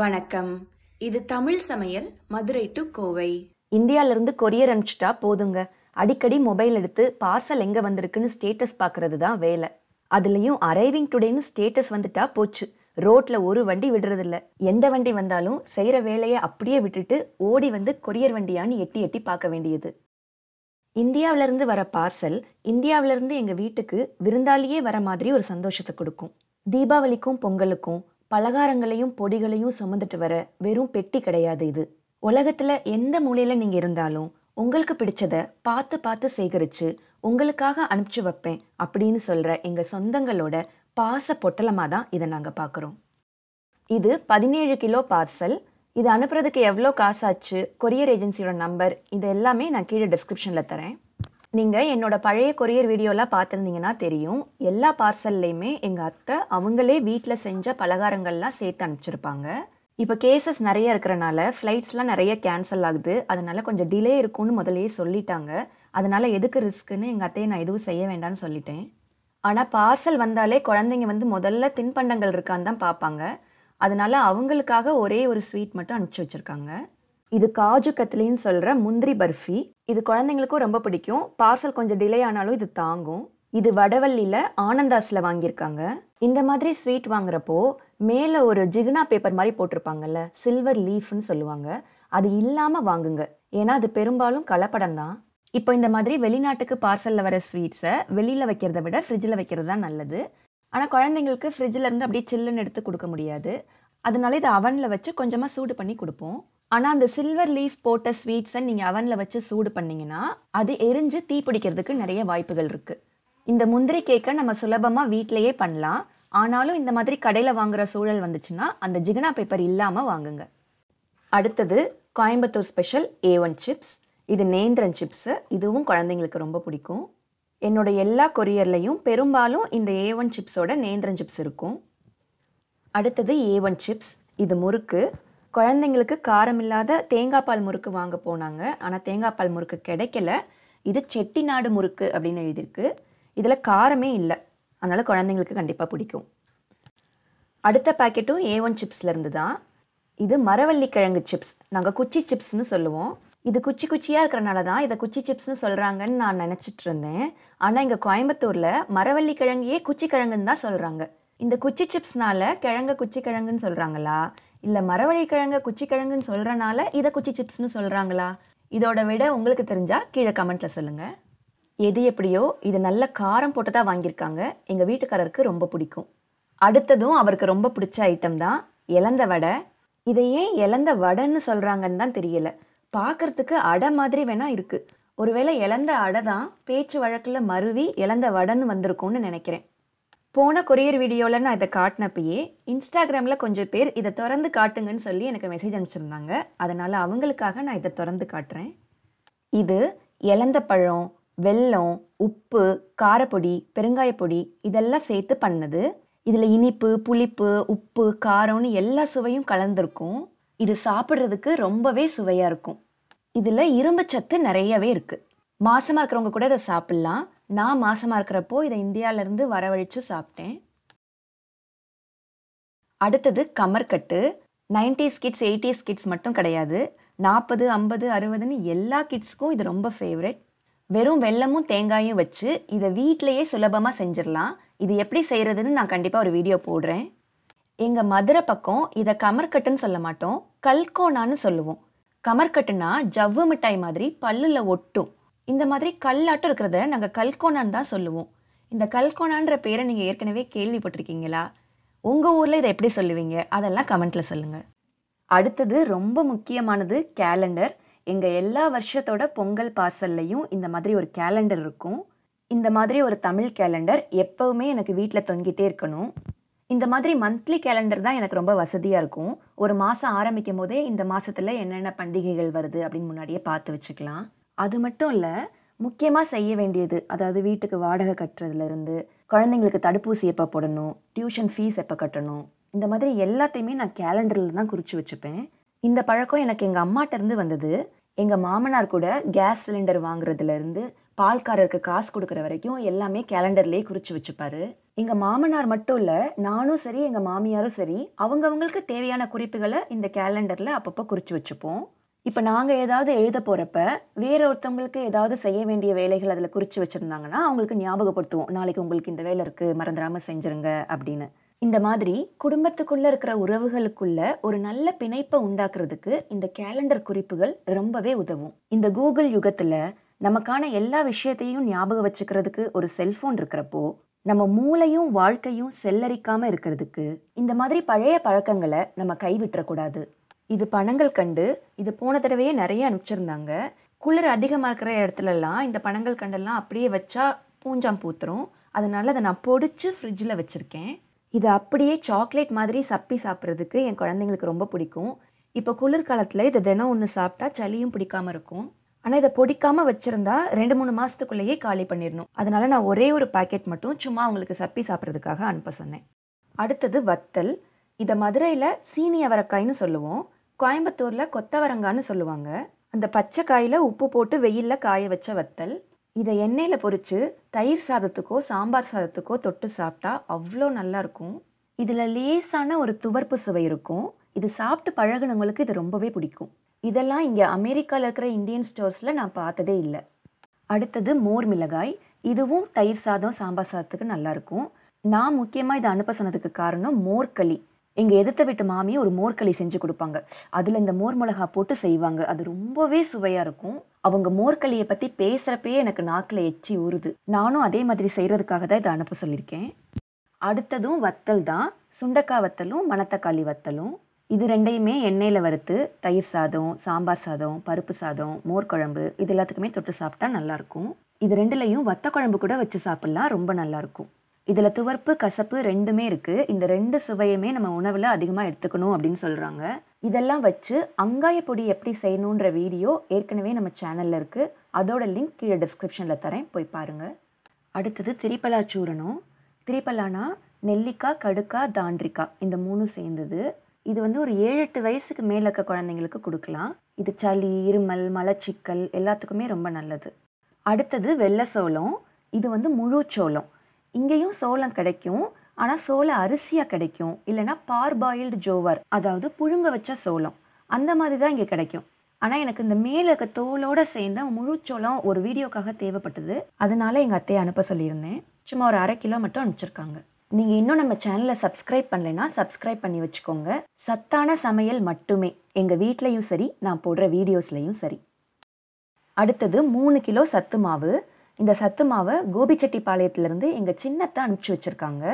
வணக்கம் இது தமிழ் சமையல் மதுரை டு கோவை இருந்து கொரியர் அனுப்பிச்சிட்டா போதுங்க அடிக்கடி மொபைல் எடுத்து பார்சல் எங்கே வந்திருக்குன்னு ஸ்டேட்டஸ் பாக்குறது தான் வேலை அதுலேயும் அரைவிங் டுடேன்னு ஸ்டேட்டஸ் வந்துட்டா போச்சு ரோட்டில் ஒரு வண்டி விடுறதில்ல எந்த வண்டி வந்தாலும் செய்கிற வேலையை அப்படியே விட்டுட்டு ஓடி வந்து கொரியர் வண்டியான்னு எட்டி எட்டி பார்க்க வேண்டியது இருந்து வர பார்சல் இருந்து எங்கள் வீட்டுக்கு விருந்தாளியே வர மாதிரி ஒரு சந்தோஷத்தை கொடுக்கும் தீபாவளிக்கும் பொங்கலுக்கும் பலகாரங்களையும் பொடிகளையும் சுமந்துட்டு வர வெறும் பெட்டி கிடையாது இது உலகத்தில் எந்த மூலையில் நீங்கள் இருந்தாலும் உங்களுக்கு பிடிச்சதை பார்த்து பார்த்து சேகரித்து உங்களுக்காக அனுப்பிச்சு வைப்பேன் அப்படின்னு சொல்கிற எங்கள் சொந்தங்களோட பாச பொட்டலமாக தான் இதை நாங்கள் பார்க்குறோம் இது பதினேழு கிலோ பார்சல் இது அனுப்புறதுக்கு எவ்வளோ காசாச்சு கொரியர் ஏஜென்சியோட நம்பர் இது எல்லாமே நான் கீழே டிஸ்கிரிப்ஷனில் தரேன் நீங்கள் என்னோடய பழைய கொரியர் வீடியோலாம் பார்த்துருந்தீங்கன்னா தெரியும் எல்லா பார்சல்லையுமே எங்கள் அத்தை அவங்களே வீட்டில் செஞ்ச பலகாரங்கள்லாம் சேர்த்து அனுப்பிச்சிருப்பாங்க இப்போ கேசஸ் நிறைய இருக்கிறனால ஃப்ளைட்ஸ்லாம் நிறைய கேன்சல் ஆகுது அதனால் கொஞ்சம் டிலே இருக்கும்னு முதல்லையே சொல்லிட்டாங்க அதனால் எதுக்கு ரிஸ்க்குன்னு எங்கள் அத்தையை நான் எதுவும் செய்ய வேண்டாம்னு சொல்லிட்டேன் ஆனால் பார்சல் வந்தாலே குழந்தைங்க வந்து முதல்ல தின்பண்டங்கள் இருக்கான்னு தான் பார்ப்பாங்க அதனால் அவங்களுக்காக ஒரே ஒரு ஸ்வீட் மட்டும் அனுப்பிச்சி வச்சுருக்காங்க இது காஜு கத்லின்னு சொல்கிற முந்திரி பர்ஃபி இது குழந்தைங்களுக்கும் ரொம்ப பிடிக்கும் பார்சல் கொஞ்சம் டிலே ஆனாலும் இது தாங்கும் இது வடவள்ளியில் ஆனந்தாஸில் வாங்கியிருக்காங்க இந்த மாதிரி ஸ்வீட் வாங்குறப்போ மேலே ஒரு ஜிகுனா பேப்பர் மாதிரி போட்டிருப்பாங்கல்ல சில்வர் லீஃப்னு சொல்லுவாங்க அது இல்லாமல் வாங்குங்க ஏன்னா அது பெரும்பாலும் கலப்படம் தான் இப்போ இந்த மாதிரி வெளிநாட்டுக்கு பார்சலில் வர ஸ்வீட்ஸை வெளியில் வைக்கிறத விட ஃப்ரிட்ஜில் வைக்கிறது தான் நல்லது ஆனால் குழந்தைங்களுக்கு ஃப்ரிட்ஜில் இருந்து அப்படியே சில்லுன்னு எடுத்து கொடுக்க முடியாது அதனால இதை அவனில் வச்சு கொஞ்சமாக சூடு பண்ணி கொடுப்போம் ஆனால் அந்த சில்வர் லீஃப் போட்ட ஸ்வீட்ஸை நீங்கள் அவனில் வச்சு சூடு பண்ணிங்கன்னா அது எரிஞ்சு தீ பிடிக்கிறதுக்கு நிறைய வாய்ப்புகள் இருக்குது இந்த முந்திரி கேக்கை நம்ம சுலபமாக வீட்டிலையே பண்ணலாம் ஆனாலும் இந்த மாதிரி கடையில் வாங்குகிற சூழல் வந்துச்சுன்னா அந்த ஜிகனா பேப்பர் இல்லாமல் வாங்குங்க அடுத்தது Coimbatore special A one chips இது நேந்திரன் சிப்ஸு இதுவும் குழந்தைங்களுக்கு ரொம்ப பிடிக்கும் என்னோடய எல்லா கொரியர்லையும் பெரும்பாலும் இந்த ஏ ஒன் சிப்ஸோட நேந்திரன் சிப்ஸ் இருக்கும் அடுத்தது ஏ ஒன் சிப்ஸ் இது முறுக்கு குழந்தைங்களுக்கு காரம் இல்லாத தேங்காய் பால் முறுக்கு வாங்க போனாங்க ஆனால் தேங்காய் பால் முறுக்கு கிடைக்கல இது செட்டிநாடு முறுக்கு அப்படின்னு எழுதியிருக்கு இதில் காரமே இல்லை அதனால் குழந்தைங்களுக்கு கண்டிப்பாக பிடிக்கும் அடுத்த பேக்கெட்டும் ஏ ஒன் சிப்ஸ்லேருந்து தான் இது மரவள்ளி கிழங்கு சிப்ஸ் நாங்கள் குச்சி சிப்ஸ்னு சொல்லுவோம் இது குச்சி குச்சியாக இருக்கிறனால தான் இதை குச்சி சிப்ஸ்னு சொல்கிறாங்கன்னு நான் நினச்சிட்டு இருந்தேன் ஆனால் இங்கே கோயம்புத்தூரில் மரவள்ளி கிழங்கையே குச்சி கிழங்குன்னு தான் சொல்கிறாங்க இந்த குச்சி சிப்ஸ்னால கிழங்க குச்சி கிழங்குன்னு சொல்கிறாங்களா இல்லை குச்சி குச்சிக்கிழங்குன்னு சொல்கிறனால இதை குச்சி சிப்ஸ்னு சொல்கிறாங்களா இதோட விட உங்களுக்கு தெரிஞ்சால் கீழே கமெண்ட்டில் சொல்லுங்கள் எது எப்படியோ இது நல்ல காரம் போட்டு தான் வாங்கியிருக்காங்க எங்கள் வீட்டுக்காரருக்கு ரொம்ப பிடிக்கும் அடுத்ததும் அவருக்கு ரொம்ப பிடிச்ச ஐட்டம் தான் இழந்த வடை இதை ஏன் இலந்த வடைன்னு சொல்கிறாங்கன்னு தான் தெரியல பார்க்குறதுக்கு அடை மாதிரி வேணால் இருக்குது ஒருவேளை இழந்த அடை தான் பேச்சு வழக்கில் மருவி இழந்த வடைன்னு வந்திருக்கும்னு நினைக்கிறேன் போன கொரியர் வீடியோவில் நான் இதை காட்டினப்பயே இன்ஸ்டாகிராமில் கொஞ்சம் பேர் இதை திறந்து காட்டுங்கன்னு சொல்லி எனக்கு மெசேஜ் அனுப்பிச்சிருந்தாங்க அதனால் அவங்களுக்காக நான் இதை திறந்து காட்டுறேன் இது இலந்த பழம் வெல்லம் உப்பு காரப்பொடி பெருங்காயப்பொடி இதெல்லாம் சேர்த்து பண்ணது இதில் இனிப்பு புளிப்பு உப்பு காரம்னு எல்லா சுவையும் கலந்துருக்கும் இது சாப்பிட்றதுக்கு ரொம்பவே சுவையாக இருக்கும் இதில் இரும்பு சத்து நிறையவே இருக்குது மாசமாக இருக்கிறவங்க கூட இதை சாப்பிட்லாம் நான் மாசமாக இருக்கிறப்போ இதை இந்தியாவிலேருந்து வரவழைச்சு சாப்பிட்டேன் அடுத்தது கமர்கட்டு நைன்டி கிட்ஸ் எயிட்டி கிட்ஸ் மட்டும் கிடையாது நாற்பது ஐம்பது அறுபதுன்னு எல்லா கிட்ஸ்க்கும் இது ரொம்ப ஃபேவரெட் வெறும் வெள்ளமும் தேங்காயும் வச்சு இதை வீட்டிலையே சுலபமாக செஞ்சிடலாம் இது எப்படி செய்கிறதுன்னு நான் கண்டிப்பாக ஒரு வீடியோ போடுறேன் எங்கள் மதுரை பக்கம் இதை கமர்கட்டுன்னு சொல்ல மாட்டோம் கல்கோனான்னு சொல்லுவோம் கமர்கட்டுனா ஜவ்வு மிட்டாய் மாதிரி பல்லில் ஒட்டும் இந்த மாதிரி கல்லாட்டம் இருக்கிறத நாங்கள் கல்கோனான்னு தான் சொல்லுவோம் இந்த கல்கோனான்ற பேரை நீங்கள் ஏற்கனவே கேள்விப்பட்டிருக்கீங்களா உங்கள் ஊரில் இதை எப்படி சொல்லுவீங்க அதெல்லாம் கமெண்ட்டில் சொல்லுங்கள் அடுத்தது ரொம்ப முக்கியமானது கேலண்டர் எங்கள் எல்லா வருஷத்தோட பொங்கல் பார்சல்லையும் இந்த மாதிரி ஒரு கேலண்டர் இருக்கும் இந்த மாதிரி ஒரு தமிழ் கேலண்டர் எப்போவுமே எனக்கு வீட்டில் தொங்கிட்டே இருக்கணும் இந்த மாதிரி மந்த்லி கேலண்டர் தான் எனக்கு ரொம்ப வசதியாக இருக்கும் ஒரு மாதம் ஆரம்பிக்கும் போதே இந்த மாதத்தில் என்னென்ன பண்டிகைகள் வருது அப்படின்னு முன்னாடியே பார்த்து வச்சுக்கலாம் அது மட்டும் இல்லை முக்கியமாக செய்ய வேண்டியது அதாவது வீட்டுக்கு வாடகை கட்டுறதுலேருந்து குழந்தைங்களுக்கு தடுப்பூசி எப்போ போடணும் டியூஷன் ஃபீஸ் எப்போ கட்டணும் இந்த மாதிரி எல்லாத்தையுமே நான் கேலண்டரில் தான் குறித்து வச்சுப்பேன் இந்த பழக்கம் எனக்கு எங்கள் அம்மாட்டேருந்து வந்தது எங்கள் மாமனார் கூட கேஸ் சிலிண்டர் வாங்குறதுலேருந்து பால்காரருக்கு காசு கொடுக்குற வரைக்கும் எல்லாமே கேலண்டர்லேயே குறித்து வச்சுப்பாரு எங்கள் மாமனார் மட்டும் இல்லை நானும் சரி எங்கள் மாமியாரும் சரி அவங்கவுங்களுக்கு தேவையான குறிப்புகளை இந்த கேலண்டரில் அப்பப்போ குறித்து வச்சுப்போம் இப்போ நாங்கள் ஏதாவது எழுத போகிறப்ப வேற ஒருத்தவங்களுக்கு ஏதாவது செய்ய வேண்டிய வேலைகள் அதில் குறித்து வச்சுருந்தாங்கன்னா அவங்களுக்கு ஞாபகப்படுத்துவோம் நாளைக்கு உங்களுக்கு இந்த வேலை இருக்குது மறந்துடாமல் செஞ்சுருங்க அப்படின்னு இந்த மாதிரி குடும்பத்துக்குள்ளே இருக்கிற உறவுகளுக்குள்ள ஒரு நல்ல பிணைப்பை உண்டாக்குறதுக்கு இந்த கேலண்டர் குறிப்புகள் ரொம்பவே உதவும் இந்த கூகுள் யுகத்தில் நமக்கான எல்லா விஷயத்தையும் ஞாபகம் வச்சுக்கிறதுக்கு ஒரு செல்ஃபோன் இருக்கிறப்போ நம்ம மூளையும் வாழ்க்கையும் செல்லரிக்காமல் இருக்கிறதுக்கு இந்த மாதிரி பழைய பழக்கங்களை நம்ம கைவிட்டுறக்கூடாது இது பணங்கள் கண்டு இது போன தடவையே நிறைய அனுப்பிச்சிருந்தாங்க குளிர் அதிகமாக இருக்கிற இடத்துலலாம் இந்த பணங்கள் கண்டெல்லாம் அப்படியே வச்சா பூஞ்சாம் பூத்துரும் அதனால் அதை நான் பொடிச்சு ஃப்ரிட்ஜில் வச்சுருக்கேன் இது அப்படியே சாக்லேட் மாதிரி சப்பி சாப்பிட்றதுக்கு என் குழந்தைங்களுக்கு ரொம்ப பிடிக்கும் இப்போ குளிர்காலத்தில் இதை தினம் ஒன்று சாப்பிட்டா சளியும் பிடிக்காம இருக்கும் ஆனால் இதை பொடிக்காமல் வச்சுருந்தா ரெண்டு மூணு மாதத்துக்குள்ளேயே காலி பண்ணிடணும் அதனால் நான் ஒரே ஒரு பாக்கெட் மட்டும் சும்மா அவங்களுக்கு சப்பி சாப்பிட்றதுக்காக அனுப்ப சொன்னேன் அடுத்தது வத்தல் இதை மதுரையில் சீனி அவரக்காய்னு சொல்லுவோம் கோயம்புத்தூரில் கொத்தவரங்கான்னு சொல்லுவாங்க அந்த பச்சை காயில் உப்பு போட்டு வெயிலில் காய வச்ச வத்தல் இதை எண்ணெயில் பொறிச்சு தயிர் சாதத்துக்கோ சாம்பார் சாதத்துக்கோ தொட்டு சாப்பிட்டா அவ்வளோ நல்லாயிருக்கும் இதில் லேசான ஒரு துவர்ப்பு சுவை இருக்கும் இது சாப்பிட்டு பழகினவங்களுக்கு இது ரொம்பவே பிடிக்கும் இதெல்லாம் இங்கே அமெரிக்காவில் இருக்கிற இந்தியன் ஸ்டோர்ஸில் நான் பார்த்ததே இல்லை அடுத்தது மோர் மிளகாய் இதுவும் தயிர் சாதம் சாம்பார் சாதத்துக்கு நல்லாயிருக்கும் நான் முக்கியமாக இதை அனுப்ப சொன்னதுக்கு காரணம் மோர்களி எங்கள் எதிர்த்த வீட்டு மாமியும் ஒரு மோர்களி செஞ்சு கொடுப்பாங்க அதில் இந்த மோர் மிளகா போட்டு செய்வாங்க அது ரொம்பவே சுவையாக இருக்கும் அவங்க மோர்களியை பற்றி பேசுகிறப்பே எனக்கு நாக்கில் எச்சி ஊறுது நானும் அதே மாதிரி செய்கிறதுக்காக தான் இதை அனுப்ப சொல்லியிருக்கேன் அடுத்ததும் வத்தல் தான் சுண்டக்காய் வத்தலும் மணத்தக்காளி வத்தலும் இது ரெண்டையுமே எண்ணெயில் வறுத்து தயிர் சாதம் சாம்பார் சாதம் பருப்பு சாதம் மோர் குழம்பு இது எல்லாத்துக்குமே தொட்டு சாப்பிட்டா நல்லாயிருக்கும் இது ரெண்டுலேயும் வத்த குழம்பு கூட வச்சு சாப்பிட்லாம் ரொம்ப நல்லாயிருக்கும் இதில் துவர்ப்பு கசப்பு ரெண்டுமே இருக்குது இந்த ரெண்டு சுவையுமே நம்ம உணவில் அதிகமாக எடுத்துக்கணும் அப்படின்னு சொல்கிறாங்க இதெல்லாம் வச்சு அங்காய பொடி எப்படி செய்யணுன்ற வீடியோ ஏற்கனவே நம்ம சேனலில் இருக்குது அதோட லிங்க் கீழே டிஸ்கிரிப்ஷனில் தரேன் போய் பாருங்கள் அடுத்தது திரிப்பலா சூரணம் திரிப்பலானா நெல்லிக்காய் கடுக்கா தாண்டிக்காய் இந்த மூணும் சேர்ந்தது இது வந்து ஒரு ஏழு எட்டு வயசுக்கு மேலே இருக்க குழந்தைங்களுக்கு கொடுக்கலாம் இது சளி இருமல் மலச்சிக்கல் எல்லாத்துக்குமே ரொம்ப நல்லது அடுத்தது வெள்ளை சோளம் இது வந்து முழு சோளம் இங்கேயும் சோளம் கிடைக்கும் ஆனால் சோள அரிசியாக கிடைக்கும் இல்லைனா பார்பாயில்டு ஜோவர் அதாவது புழுங்க வச்ச சோளம் அந்த மாதிரி தான் இங்கே கிடைக்கும் ஆனால் எனக்கு இந்த மேலக்க இருக்க சேர்ந்த முழு சோளம் ஒரு வீடியோக்காக தேவைப்பட்டது அதனால எங்கள் அத்தையை அனுப்ப சொல்லியிருந்தேன் சும்மா ஒரு அரை கிலோ மட்டும் அனுப்பிச்சிருக்காங்க நீங்கள் இன்னும் நம்ம சேனலை சப்ஸ்கிரைப் பண்ணலைன்னா சப்ஸ்கிரைப் பண்ணி வச்சுக்கோங்க சத்தான சமையல் மட்டுமே எங்கள் வீட்லேயும் சரி நான் போடுற வீடியோஸ்லேயும் சரி அடுத்தது மூணு கிலோ சத்து மாவு இந்த சத்து மாவை கோபிச்செட்டிப்பாளையத்துலேருந்து எங்கள் சின்னத்தை அனுப்பிச்சி வச்சுருக்காங்க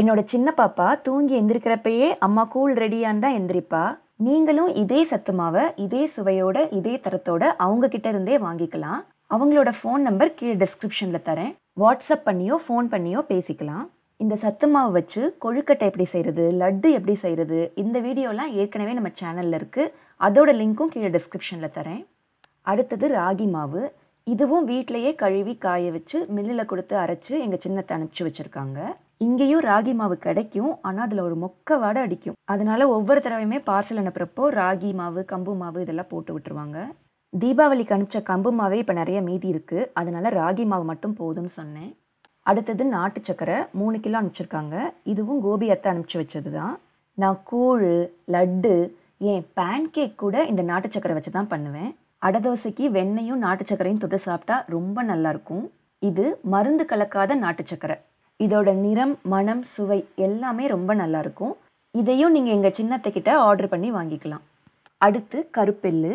என்னோட சின்ன பாப்பா தூங்கி எந்திரிக்கிறப்பயே அம்மா கூல் ரெடியான் தான் எந்திரிப்பா நீங்களும் இதே சத்து மாவை இதே சுவையோட இதே தரத்தோட அவங்க கிட்ட இருந்தே வாங்கிக்கலாம் அவங்களோட ஃபோன் நம்பர் கீழே டிஸ்கிரிப்ஷனில் தரேன் வாட்ஸ்அப் பண்ணியோ ஃபோன் பண்ணியோ பேசிக்கலாம் இந்த சத்து மாவு வச்சு கொழுக்கட்டை எப்படி செய்கிறது லட்டு எப்படி செய்கிறது இந்த வீடியோலாம் ஏற்கனவே நம்ம சேனலில் இருக்குது அதோட லிங்க்கும் கீழே டிஸ்கிரிப்ஷனில் தரேன் அடுத்தது ராகி மாவு இதுவும் வீட்டிலையே கழுவி காய வச்சு மில்லில் கொடுத்து அரைச்சி எங்கள் சின்னத்தை அனுப்பிச்சி வச்சுருக்காங்க இங்கேயும் ராகி மாவு கிடைக்கும் ஆனால் அதில் ஒரு மொக்க வாடை அடிக்கும் அதனால ஒவ்வொரு தடவையுமே பார்சல் அனுப்புகிறப்போ ராகி மாவு கம்பு மாவு இதெல்லாம் போட்டு விட்டுருவாங்க தீபாவளிக்கு அனுப்பிச்ச கம்பு மாவே இப்போ நிறைய மீதி இருக்குது அதனால ராகி மாவு மட்டும் போதும்னு சொன்னேன் அடுத்தது நாட்டு சக்கரை மூணு கிலோ அனுப்பிச்சிருக்காங்க இதுவும் கோபி அத்தை அனுப்பிச்சி வச்சது தான் நான் கூழ் லட்டு ஏன் பேன் கேக் கூட இந்த நாட்டு சக்கரை வச்சு தான் பண்ணுவேன் அடை தோசைக்கு வெண்ணையும் நாட்டு சக்கரையும் தொட்டு சாப்பிட்டா ரொம்ப நல்லாயிருக்கும் இது மருந்து கலக்காத நாட்டு சக்கரை இதோட நிறம் மனம் சுவை எல்லாமே ரொம்ப நல்லாயிருக்கும் இதையும் நீங்கள் எங்கள் சின்னத்தைக்கிட்ட ஆர்டர் பண்ணி வாங்கிக்கலாம் அடுத்து கருப்பெல்லு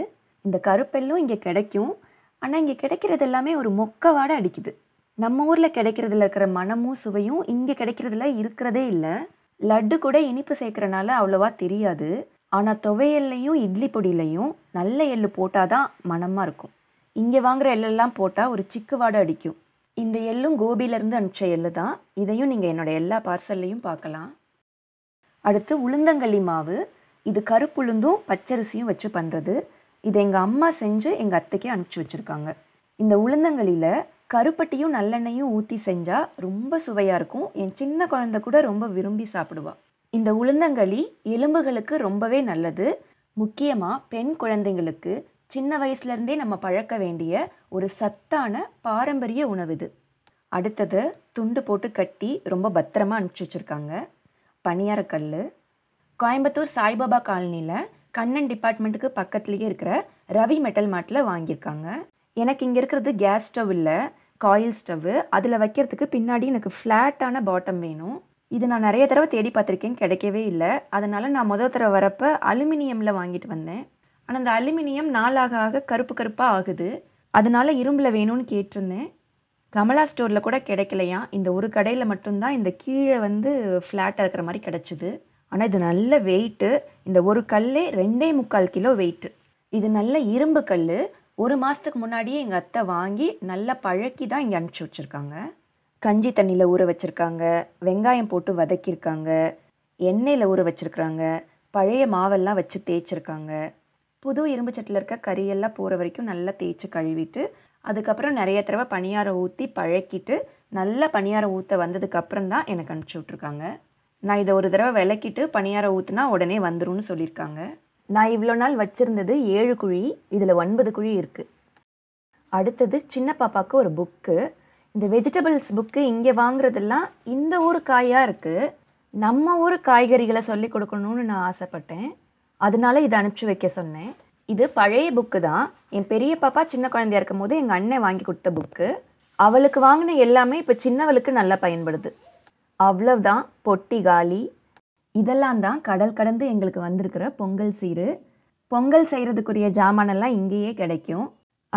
இந்த கருப்பெல்லும் இங்கே கிடைக்கும் ஆனால் இங்கே கிடைக்கிறது எல்லாமே ஒரு மொக்கவாடை அடிக்குது நம்ம ஊரில் கிடைக்கிறதுல இருக்கிற மனமும் சுவையும் இங்கே கிடைக்கிறதுல இருக்கிறதே இல்லை லட்டு கூட இனிப்பு சேர்க்குறனால அவ்வளோவா தெரியாது ஆனால் துவையல்லையும் இட்லி பொடியிலையும் நல்ல எள்ளு போட்டால் தான் மனமாக இருக்கும் இங்கே வாங்குகிற எள்ளெல்லாம் போட்டால் ஒரு சிக்கு வாடை அடிக்கும் இந்த எள்ளும் கோபியிலேருந்து அனுப்பிச்ச எள்ளு தான் இதையும் நீங்கள் என்னோடய எல்லா பார்சல்லையும் பார்க்கலாம் அடுத்து உளுந்தங்களி மாவு இது கருப்புளுந்தும் பச்சரிசியும் வச்சு பண்ணுறது இதை எங்கள் அம்மா செஞ்சு எங்கள் அத்தைக்கே அனுப்பிச்சி வச்சுருக்காங்க இந்த உளுந்தங்களியில் கருப்பட்டியும் நல்லெண்ணையும் ஊற்றி செஞ்சால் ரொம்ப சுவையாக இருக்கும் என் சின்ன குழந்த கூட ரொம்ப விரும்பி சாப்பிடுவாள் இந்த உளுந்தங்களி எலும்புகளுக்கு ரொம்பவே நல்லது முக்கியமாக பெண் குழந்தைங்களுக்கு சின்ன வயசுலேருந்தே நம்ம பழக்க வேண்டிய ஒரு சத்தான பாரம்பரிய உணவு இது அடுத்தது துண்டு போட்டு கட்டி ரொம்ப பத்திரமா அனுப்பிச்சி வச்சுருக்காங்க பனியாரக்கல் கோயம்புத்தூர் சாய்பாபா காலனியில் கண்ணன் டிபார்ட்மெண்ட்டுக்கு பக்கத்துலேயே இருக்கிற ரவி மெட்டல் மாட்டில் வாங்கியிருக்காங்க எனக்கு இங்கே இருக்கிறது கேஸ் ஸ்டவ் இல்லை காயில் ஸ்டவ்வு அதில் வைக்கிறதுக்கு பின்னாடி எனக்கு ஃப்ளாட்டான பாட்டம் வேணும் இது நான் நிறைய தடவை தேடி பார்த்துருக்கேன் கிடைக்கவே இல்லை அதனால் நான் முதல் தடவை வரப்போ அலுமினியமில் வாங்கிட்டு வந்தேன் ஆனால் அந்த அலுமினியம் நாளாக ஆக கருப்பு கருப்பாக ஆகுது அதனால் இரும்பில் வேணும்னு கேட்டிருந்தேன் கமலா ஸ்டோரில் கூட கிடைக்கலையா இந்த ஒரு கடையில் மட்டும்தான் இந்த கீழே வந்து ஃப்ளாட்டாக இருக்கிற மாதிரி கிடச்சிது ஆனால் இது நல்ல வெயிட்டு இந்த ஒரு கல்லே ரெண்டே முக்கால் கிலோ வெயிட்டு இது நல்ல இரும்பு கல் ஒரு மாதத்துக்கு முன்னாடியே எங்கள் அத்தை வாங்கி நல்லா பழக்கி தான் இங்கே அனுப்பிச்சி வச்சுருக்காங்க கஞ்சி தண்ணியில் ஊற வச்சுருக்காங்க வெங்காயம் போட்டு வதக்கியிருக்காங்க எண்ணெயில் ஊற வச்சுருக்குறாங்க பழைய மாவெல்லாம் வச்சு தேய்ச்சிருக்காங்க புது இரும்பு சட்டில் இருக்க கறியெல்லாம் போகிற வரைக்கும் நல்லா தேய்ச்சி கழுவிட்டு அதுக்கப்புறம் நிறைய தடவை பணியாரம் ஊற்றி பழக்கிட்டு நல்லா பணியாரம் ஊற்ற வந்ததுக்கப்புறம் தான் எனக்கு அனுப்பிச்சி விட்ருக்காங்க நான் இதை ஒரு தடவை விளக்கிட்டு பணியாரம் ஊற்றுனா உடனே வந்துடும் சொல்லியிருக்காங்க நான் இவ்வளோ நாள் வச்சுருந்தது ஏழு குழி இதில் ஒன்பது குழி இருக்குது அடுத்தது சின்ன பாப்பாவுக்கு ஒரு புக்கு இந்த வெஜிடபிள்ஸ் புக்கு இங்கே வாங்குறதெல்லாம் இந்த ஊர் காயாக இருக்குது நம்ம ஊர் காய்கறிகளை சொல்லி கொடுக்கணும்னு நான் ஆசைப்பட்டேன் அதனால இதை அனுப்பிச்சி வைக்க சொன்னேன் இது பழைய புக்கு தான் என் பெரிய பாப்பா சின்ன குழந்தையா இருக்கும் போது எங்கள் அண்ணன் வாங்கி கொடுத்த புக்கு அவளுக்கு வாங்கின எல்லாமே இப்போ சின்னவளுக்கு நல்லா பயன்படுது அவ்வளவுதான் பொட்டி காலி இதெல்லாம் தான் கடல் கடந்து எங்களுக்கு வந்திருக்கிற பொங்கல் சீரு பொங்கல் செய்கிறதுக்குரிய ஜாமானெல்லாம் இங்கேயே கிடைக்கும்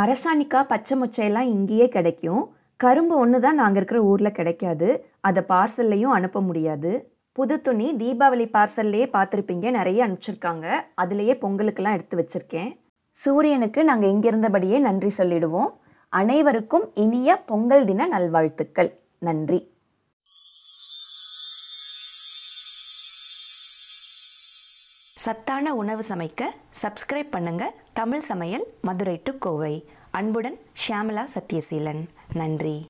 அரசாணிக்கா பச்சை முச்சையெல்லாம் இங்கேயே கிடைக்கும் கரும்பு ஒன்று தான் நாங்கள் இருக்கிற ஊரில் கிடைக்காது அதை பார்சல்லையும் அனுப்ப முடியாது புது துணி தீபாவளி பார்சல்லையே பார்த்துருப்பீங்க நிறைய அனுப்பிச்சிருக்காங்க அதுலேயே பொங்கலுக்கெல்லாம் எடுத்து வச்சுருக்கேன் சூரியனுக்கு நாங்கள் இங்கிருந்தபடியே நன்றி சொல்லிடுவோம் அனைவருக்கும் இனிய பொங்கல் தின நல்வாழ்த்துக்கள் நன்றி சத்தான உணவு சமைக்க சப்ஸ்கிரைப் பண்ணுங்கள் தமிழ் சமையல் மதுரை டு கோவை அன்புடன் ஷியாமலா சத்யசீலன் நன்றி